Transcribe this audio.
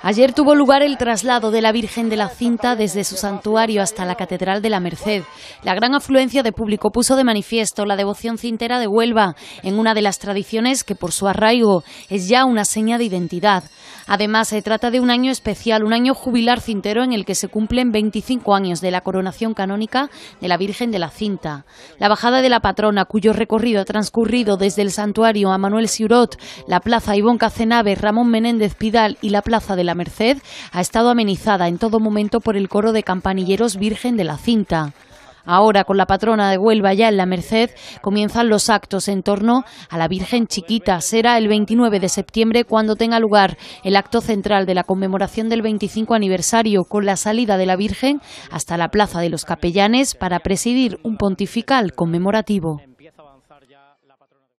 Ayer tuvo lugar el traslado de la Virgen de la Cinta desde su santuario hasta la Catedral de la Merced. La gran afluencia de público puso de manifiesto la devoción cintera de Huelva, en una de las tradiciones que por su arraigo es ya una seña de identidad. Además, se trata de un año especial, un año jubilar cintero en el que se cumplen 25 años de la coronación canónica de la Virgen de la Cinta. La bajada de la patrona, cuyo recorrido ha transcurrido desde el santuario a Manuel Siurot, la plaza Ivón Cacenave, Ramón Menéndez Pidal y la plaza de la Merced ha estado amenizada en todo momento por el coro de campanilleros Virgen de la Cinta. Ahora, con la patrona de Huelva ya en la Merced, comienzan los actos en torno a la Virgen Chiquita. Será el 29 de septiembre cuando tenga lugar el acto central de la conmemoración del 25 aniversario, con la salida de la Virgen hasta la Plaza de los Capellanes para presidir un pontifical conmemorativo.